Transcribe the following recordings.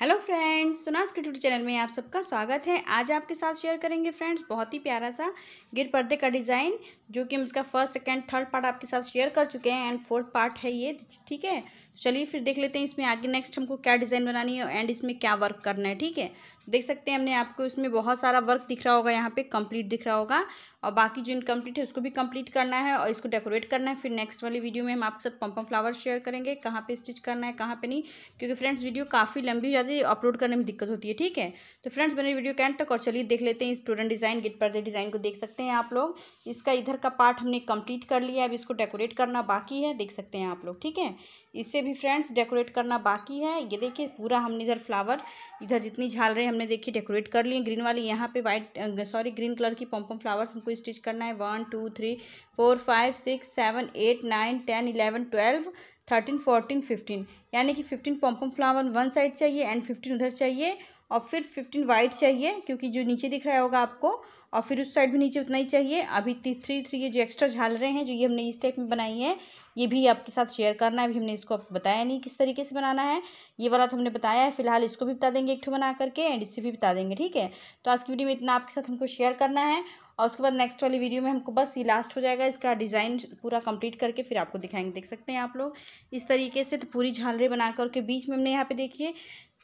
hello friends सुनास के टूटी channel में आप सबका स्वागत है आज आपके साथ शेयर करेंगे फ्रेंड्स बहुत ही प्यारा सा गिर पर्दे का डिज़ाइन जो कि हम इसका फर्स्ट सेकंड थर्ड पार्ट आपके साथ शेयर कर चुके हैं एंड फोर्थ पार्ट है ये ठीक है तो चलिए फिर देख लेते हैं इसमें आगे नेक्स्ट हमको क्या डिज़ाइन बनानी है एंड इसमें क्या वर्क करना है ठीक है तो देख सकते हैं हमने आपको इसमें बहुत सारा वर्क दिख रहा होगा यहाँ पर कम्प्लीट दिख रहा होगा और बाकी जो इनकम्प्लीट है उसको भी कंप्लीट करना है और इसको डेकोरेट करना है फिर नेक्स्ट वाली वीडियो में हम आपके साथ पम्पम फ्लावर शेयर करेंगे कहाँ पे स्टिच करना है कहाँ पे नहीं क्योंकि फ्रेंड्स वीडियो काफ़ी लंबी हो जाती है अपलोड करने में दिक्कत होती है ठीक है तो फ्रेंड्स मैंने वीडियो कैंड तक और चलिए देख लेते हैं स्टूडेंट डिज़ाइन गिट पर्दे डिज़ाइन को देख सकते हैं आप लोग इसका इधर का पार्ट हमने कंप्लीट कर लिया है अब इसको डेकोरेट करना बाकी है देख सकते हैं आप लोग ठीक है इससे भी फ्रेंड्स डेकोरेट करना बाकी है ये देखिए पूरा हमने इधर फ्लावर इधर जितनी झाल रहे हमने देखिए डेकोरेट कर लिए ग्रीन वाली यहाँ पे वाइट सॉरी ग्रीन कलर की पम्पम फ्लावर्स को स्टिच करना है one two three four five six seven eight nine ten eleven twelve thirteen fourteen fifteen यानी कि fifteen pompom flower one side चाहिए एंड फिफ्टीन उधर चाहिए और फिर फिफ्टीन वाइट चाहिए क्योंकि जो नीचे दिख रहा होगा आपको और फिर उस साइड भी नीचे उतना ही चाहिए अभी थ्री थ्री ये जो एक्स्ट्रा झाल रहे हैं जो ये हमने इस टाइप में बनाई है ये भी आपके साथ शेयर करना है अभी हमने इसको आपको बताया नहीं किस तरीके से बनाना है ये वाला तो हमने बताया है फिलहाल इसको भी बता देंगे एक ठो बना करके एंड इससे भी बता देंगे ठीक है तो आज की वीडियो में इतना आपके साथ हमको शेयर करना है और उसके बाद नेक्स्ट वाली वीडियो में हमको बस ये लास्ट हो जाएगा इसका डिज़ाइन पूरा कंप्लीट करके फिर आपको दिखाएंगे देख सकते हैं आप लोग इस तरीके से तो पूरी झालरे बना के बीच में हमने यहाँ पे देखिए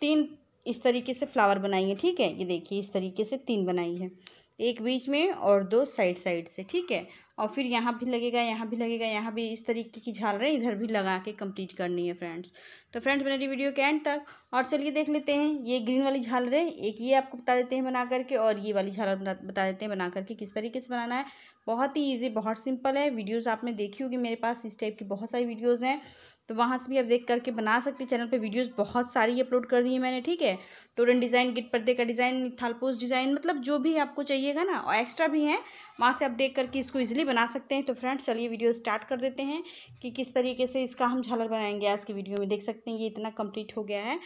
तीन इस तरीके से फ्लावर बनाई है ठीक है ये देखिए इस तरीके से तीन बनाई है एक बीच में और दो साइड साइड से ठीक है और फिर यहाँ भी लगेगा यहाँ भी लगेगा यहाँ भी इस तरीके की झाल रहे इधर भी लगा के कंप्लीट करनी है फ्रेंड्स तो फ्रेंड्स रही वीडियो के एंड तक और चलिए देख लेते हैं ये ग्रीन वाली झाल रहे एक ये आपको बता देते हैं बना करके और ये वाली झालर बता देते हैं बना करके किस तरीके से बनाना है बहुत ही ईजी बहुत सिंपल है वीडियोस आपने देखी होगी मेरे पास इस टाइप की बहुत सारी वीडियोस हैं तो वहाँ से भी आप देख करके बना सकते चैनल पे वीडियोस बहुत सारी अपलोड कर दी है मैंने ठीक है टोरन डिज़ाइन गिट पर्दे का डिज़ाइन थालपोस डिज़ाइन मतलब जो भी आपको चाहिएगा ना और एक्स्ट्रा भी हैं वहाँ से आप देख करके इसको ईजिली बना सकते हैं तो फ्रेंड्स चलिए वीडियो स्टार्ट कर देते हैं कि किस तरीके से इसका हम झालर बनाएंगे आज की वीडियो में देख सकते हैं ये इतना कम्प्लीट हो गया है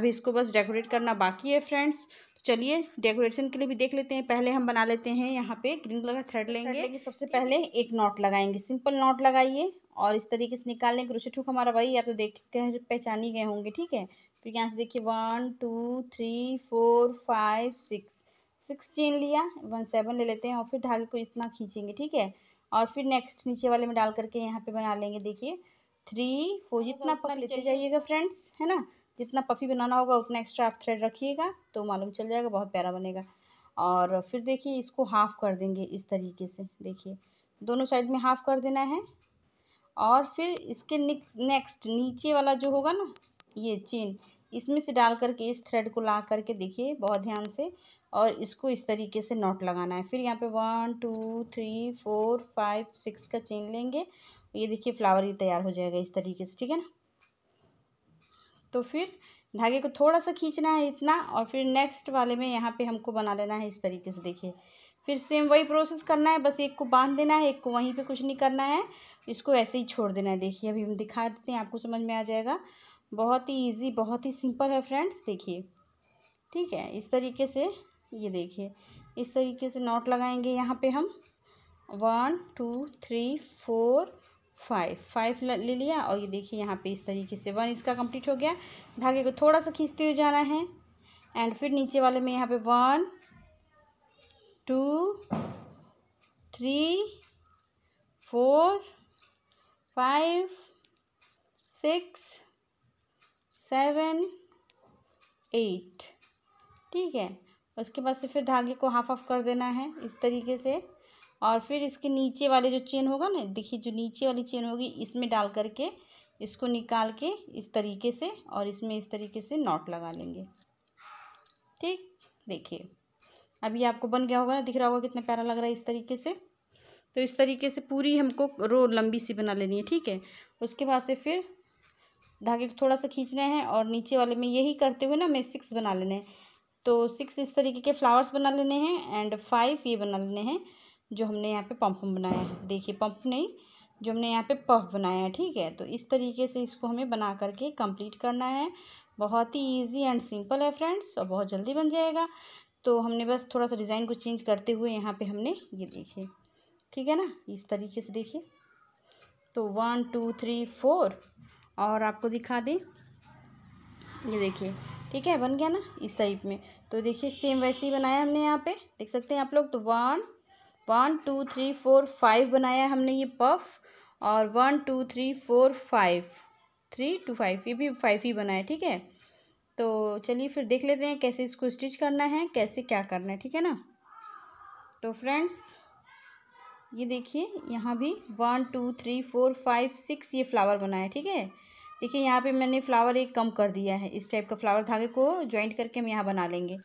अभी इसको बस डेकोरेट करना बाकी है फ्रेंड्स चलिए डेकोरेशन के लिए भी देख लेते हैं पहले हम बना लेते हैं यहाँ पे ग्रीन कलर का थ्रेड लेंगे लेकिन सबसे पहले एक नॉट लगाएंगे सिंपल नॉट लगाइए और इस तरीके से निकाल लेंगे क्रोशे ठूक हमारा वही आप तो देख हैं पहचान ही गए होंगे ठीक है फिर यहाँ से देखिए one two three four five six six chain लिया वन सेवन ले लेते हैं और फिर धागे को इतना खींचेंगे ठीक है और फिर नेक्स्ट नीचे वाले में डाल करके यहाँ पे बना लेंगे देखिए थ्री फोर हाँ, जितना पकड़ लेते जाइएगा फ्रेंड्स है ना जितना पफ़ी बनाना होगा उतना एक्स्ट्रा आप थ्रेड रखिएगा तो मालूम चल जाएगा बहुत प्यारा बनेगा और फिर देखिए इसको हाफ़ कर देंगे इस तरीके से देखिए दोनों साइड में हाफ़ कर देना है और फिर इसके नेक्स्ट नीचे वाला जो होगा ना ये चेन इसमें से डाल करके इस थ्रेड को ला करके देखिए बहुत ध्यान से और इसको इस तरीके से नॉट लगाना है फिर यहाँ पे one two three four five six का चेन लेंगे ये देखिए फ्लावर ही तैयार हो जाएगा इस तरीके से ठीक है ना तो फिर धागे को थोड़ा सा खींचना है इतना और फिर नेक्स्ट वाले में यहाँ पे हमको बना लेना है इस तरीके से देखिए फिर सेम वही प्रोसेस करना है बस एक को बांध देना है एक को वहीं पे कुछ नहीं करना है इसको ऐसे ही छोड़ देना है देखिए अभी हम दिखा देते हैं आपको समझ में आ जाएगा बहुत ही ईजी बहुत ही सिंपल है फ्रेंड्स देखिए ठीक है इस तरीके से ये देखिए इस तरीके से नॉट लगाएंगे यहाँ पर हम one two three four five five ले लिया और ये देखिए यहाँ पे इस तरीके से वन इसका कंप्लीट हो गया धागे को थोड़ा सा खींचते हुए जाना है एंड फिर नीचे वाले में यहाँ पे one two three four five six seven eight ठीक है उसके बाद से फिर धागे को हाफ ऑफ कर देना है इस तरीके से और फिर इसके नीचे वाले जो चेन होगा ना देखिए जो नीचे वाली चेन होगी इसमें डाल करके इसको निकाल के इस तरीके से और इसमें इस तरीके से नॉट लगा लेंगे ठीक देखिए अभी आपको बन गया होगा ना दिख रहा होगा कितना प्यारा लग रहा है इस तरीके से तो इस तरीके से पूरी हमको रो लंबी सी बना लेनी है ठीक है उसके बाद से फिर धागे को थोड़ा सा खींचना है और नीचे वाले में यही करते हुए ना मैं सिक्स बना लेने हैं तो सिक्स इस तरीके के फ्लावर्स बना लेने हैं एंड फाइव ये बना लेने हैं जो हमने यहाँ पे पंप बनाया है देखिए पम्प नहीं जो हमने यहाँ पे पफ बनाया है ठीक है तो इस तरीके से इसको हमें बना करके कंप्लीट करना है बहुत ही ईजी एंड सिंपल है फ्रेंड्स और बहुत जल्दी बन जाएगा तो हमने बस थोड़ा सा डिज़ाइन को चेंज करते हुए यहाँ पे हमने ये देखिए ठीक है ना इस तरीके से देखिए तो वन टू थ्री फोर और आपको दिखा दें ये देखिए ठीक है बन गया ना इस टाइप में तो देखिए सेम वैसे ही बनाया हमने यहाँ पे देख सकते हैं आप लोग तो one one two three four five बनाया हमने ये पफ और one two three four five three two five ये भी फाइव ही बनाया ठीक है तो चलिए फिर देख लेते हैं कैसे इसको स्टिच करना है कैसे क्या करना है ठीक है ना तो फ्रेंड्स ये देखिए यहाँ भी one two three four five six ये फ्लावर बनाया है ठीक है देखिए यहाँ पे मैंने फ्लावर एक कम कर दिया है इस टाइप का फ्लावर धागे को ज्वाइंट करके हम यहाँ बना लेंगे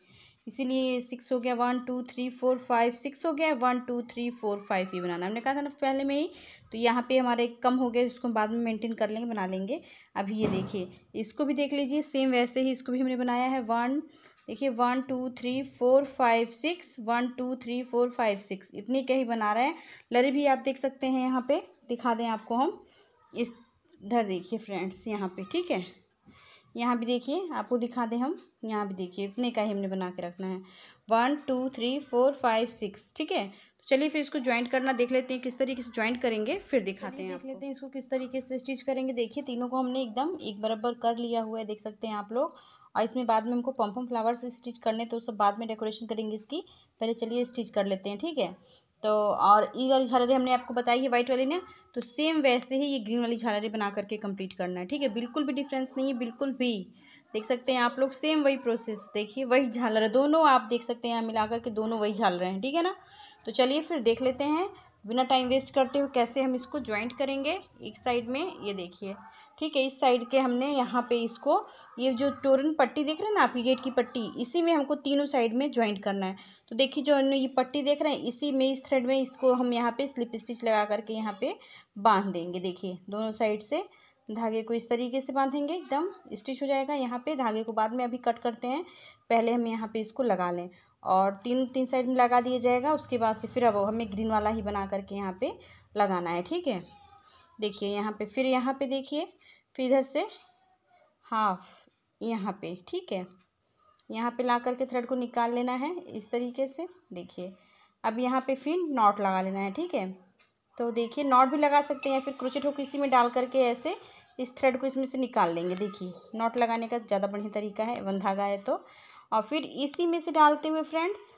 इसीलिए सिक्स हो गया one two three four five six हो गया one two three four five ही बनाना हमने कहा था ना पहले में ही तो यहाँ पे हमारे कम हो गए इसको हम बाद में मेंटेन कर लेंगे बना लेंगे अभी ये देखिए इसको भी देख लीजिए सेम वैसे ही इसको भी हमने बनाया है वन देखिए one two three four five six one two three four five six इतने के ही बना रहे हैं लरी भी आप देख सकते हैं यहाँ पर दिखा दें आपको हम इस इधर देखिए फ्रेंड्स यहाँ पर ठीक है यहाँ भी देखिए आपको दिखा दें हम यहाँ भी देखिए इतने का ही हमने बना के रखना है one two three four five six ठीक है तो चलिए फिर इसको ज्वाइंट करना देख लेते हैं किस तरीके से ज्वाइंट करेंगे फिर दिखाते हैं देख लेते हैं इसको किस तरीके से स्टिच करेंगे देखिए तीनों को हमने एकदम एक बराबर कर लिया हुआ है देख सकते हैं आप लोग और इसमें बाद में हमको पम्पम फ्लावर से स्टिच करने तो सब बाद में डेकोरेशन करेंगे इसकी पहले चलिए स्टिच कर लेते हैं ठीक है तो और ई वाली झालरें हमने आपको बताई है वाइट वाली ने तो सेम वैसे ही ये ग्रीन वाली झालरें बना करके कंप्लीट करना है ठीक है बिल्कुल भी डिफरेंस नहीं है बिल्कुल भी देख सकते हैं आप लोग सेम वही प्रोसेस देखिए वही झालर दोनों आप देख सकते हैं यहाँ मिला करके दोनों वही झालर हैं ठीक है ना तो चलिए फिर देख लेते हैं बिना टाइम वेस्ट करते हुए कैसे हम इसको ज्वाइंट करेंगे एक साइड में ये देखिए ठीक है इस साइड के हमने यहाँ पे इसको ये जो टोरन पट्टी देख रहे हैं ना आपकी गेट की पट्टी इसी में हमको तीनों साइड में ज्वाइंट करना है तो देखिए जो ये पट्टी देख रहे हैं इसी में इस थ्रेड में इसको हम यहाँ पे स्लिप स्टिच लगा करके यहाँ पे बांध देंगे देखिए दोनों साइड से धागे को इस तरीके से बांधेंगे एकदम स्टिच हो जाएगा यहाँ पर धागे को बाद में अभी कट करते हैं पहले हम यहाँ पर इसको लगा लें और तीन तीन साइड में लगा दिया जाएगा उसके बाद से फिर अब हमें ग्रीन वाला ही बना करके यहाँ पर लगाना है ठीक है देखिए यहाँ पे फिर यहाँ पे देखिए फिर इधर से हाफ यहाँ पे ठीक है यहाँ पे ला करके थ्रेड को निकाल लेना है इस तरीके से देखिए अब यहाँ पे फिर नॉट लगा लेना है ठीक है तो देखिए नॉट भी लगा सकते हैं फिर क्रोचेट हो इसी में डाल करके ऐसे इस थ्रेड को इसमें से निकाल लेंगे देखिए नॉट लगाने का ज़्यादा बढ़िया तरीका है वन धागा है तो और फिर इसी में से डालते हुए फ्रेंड्स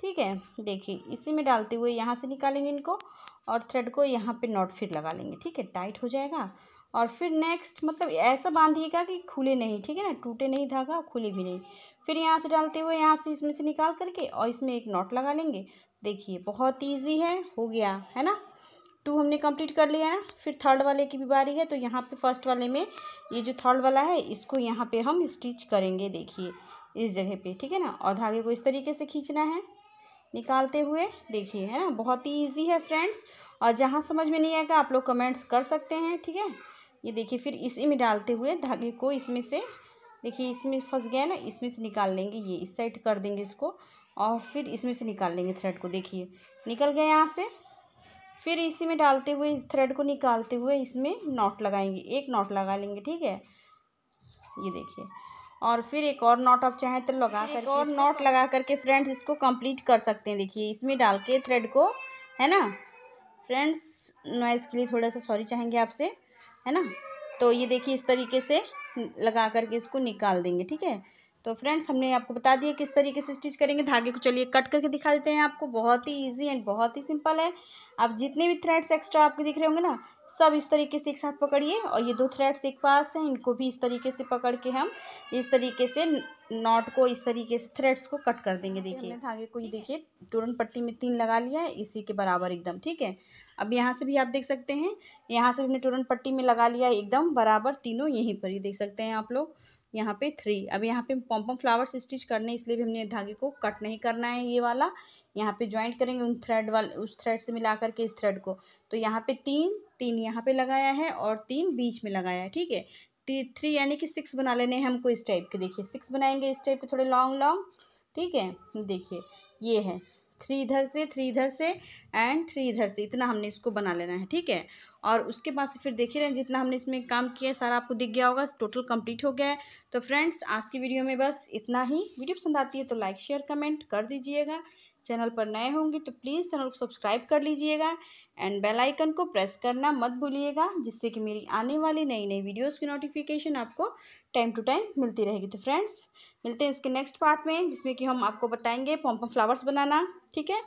ठीक है देखिए इसी में डालते हुए यहाँ से निकालेंगे इनको और थ्रेड को यहाँ पे नॉट फिर लगा लेंगे ठीक है टाइट हो जाएगा और फिर नेक्स्ट मतलब ऐसा बांधिएगा कि खुले नहीं ठीक है ना टूटे नहीं धागा खुले भी नहीं फिर यहाँ से डालते हुए यहाँ से इसमें से निकाल करके और इसमें एक नॉट लगा लेंगे देखिए बहुत ईजी है हो गया है ना टू हमने कंप्लीट कर लिया ना फिर थर्ड वाले की भी बारी है तो यहाँ पे फर्स्ट वाले में ये जो थर्ड वाला है इसको यहाँ पे हम स्टिच करेंगे देखिए इस जगह पे ठीक है ना और धागे को इस तरीके से खींचना है निकालते हुए देखिए है ना बहुत ही ईजी है फ्रेंड्स और जहाँ समझ में नहीं आएगा आप लोग कमेंट्स कर सकते हैं ठीक है ये देखिए फिर इसी में डालते हुए धागे को इसमें से देखिए इसमें फंस गया ना इसमें से निकाल लेंगे ये इस साइड कर देंगे इसको और फिर इसमें से निकाल लेंगे थ्रेड को देखिए निकल गया यहाँ से फिर इसी में डालते हुए इस थ्रेड को निकालते हुए इसमें नॉट लगाएंगे एक नॉट लगा लेंगे ठीक है ये देखिए और फिर एक और नॉट आप चाहें तो लगा कर और नॉट लगा करके फ्रेंड्स इसको कंप्लीट कर सकते हैं देखिए इसमें डाल के थ्रेड को है ना फ्रेंड्स मैं इसके लिए थोड़ा सा सॉरी चाहेंगे आपसे है ना तो ये देखिए इस तरीके से लगा करके इसको निकाल देंगे ठीक है तो फ्रेंड्स हमने आपको बता दिया किस तरीके से स्टिच करेंगे धागे को चलिए कट करके दिखा देते हैं आपको बहुत ही इजी एंड बहुत ही सिंपल है आप जितने भी थ्रेड्स एक्स्ट्रा आपको दिख रहे होंगे ना सब इस तरीके से एक साथ पकड़िए और ये दो थ्रेड्स एक पास हैं इनको भी इस तरीके से पकड़ के हम इस तरीके से नॉट को इस तरीके से थ्रेड्स को कट कर देंगे देखिए धागे को ये देखिए टूरन पट्टी में तीन लगा लिया है इसी के बराबर एकदम ठीक है अब यहाँ से भी आप देख सकते हैं यहाँ से हमने टूरन पट्टी में लगा लिया एकदम बराबर तीनों यहीं पर ही देख सकते हैं आप लोग यहाँ पे थ्री अब यहाँ पे पॉम्पम फ्लावर्स स्टिच करने इसलिए भी हमने धागे को कट नहीं करना है ये वाला यहाँ पे ज्वाइंट करेंगे उन थ्रेड वाले उस थ्रेड से मिला करके इस थ्रेड को तो यहाँ पे तीन तीन यहाँ पे लगाया है और तीन बीच में लगाया है ठीक है थ्री यानी कि सिक्स बना लेने हैं हमको इस टाइप के देखिए सिक्स बनाएंगे इस टाइप के थोड़े लॉन्ग लॉन्ग ठीक है देखिए ये है थ्री इधर से थ्री इधर से एंड थ्री इधर से इतना हमने इसको बना लेना है ठीक है और उसके बाद से फिर देखिए रहे जितना हमने इसमें काम किया है सारा आपको दिख गया होगा टोटल कंप्लीट हो गया है तो फ्रेंड्स आज की वीडियो में बस इतना ही वीडियो पसंद आती है तो लाइक शेयर कमेंट कर दीजिएगा चैनल पर नए होंगे तो प्लीज़ चैनल को सब्सक्राइब कर लीजिएगा एंड बेल आइकन को प्रेस करना मत भूलिएगा जिससे कि मेरी आने वाली नई नई वीडियोस की नोटिफिकेशन आपको टाइम टू टाइम मिलती रहेगी तो फ्रेंड्स मिलते हैं इसके नेक्स्ट पार्ट में जिसमें कि हम आपको बताएंगे पॉम्पम फ्लावर्स बनाना ठीक है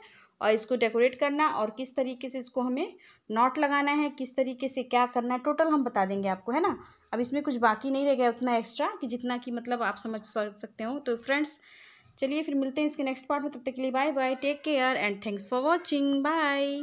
और इसको डेकोरेट करना और किस तरीके से इसको हमें नॉट लगाना है किस तरीके से क्या करना है टोटल हम बता देंगे आपको है ना अब इसमें कुछ बाकी नहीं रह गया उतना एक्स्ट्रा कि जितना कि मतलब आप समझ सकते हो तो फ्रेंड्स चलिए फिर मिलते हैं इसके नेक्स्ट पार्ट में तब तक के लिए bye bye take care and thanks for watching bye